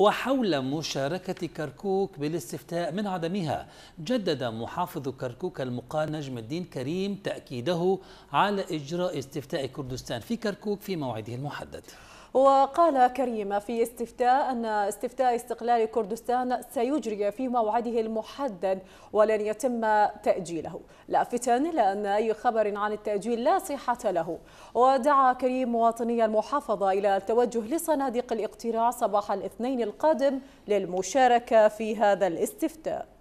وحول مشاركة كركوك بالاستفتاء من عدمها جدد محافظ كركوك المقال نجم الدين كريم تأكيده على إجراء استفتاء كردستان في كركوك في موعده المحدد وقال كريم في استفتاء أن استفتاء استقلال كردستان سيجري في موعده المحدد ولن يتم تأجيله لافتا لأن أي خبر عن التأجيل لا صحة له ودعا كريم مواطني المحافظة إلى التوجه لصناديق الاقتراع صباح الاثنين القادم للمشاركة في هذا الاستفتاء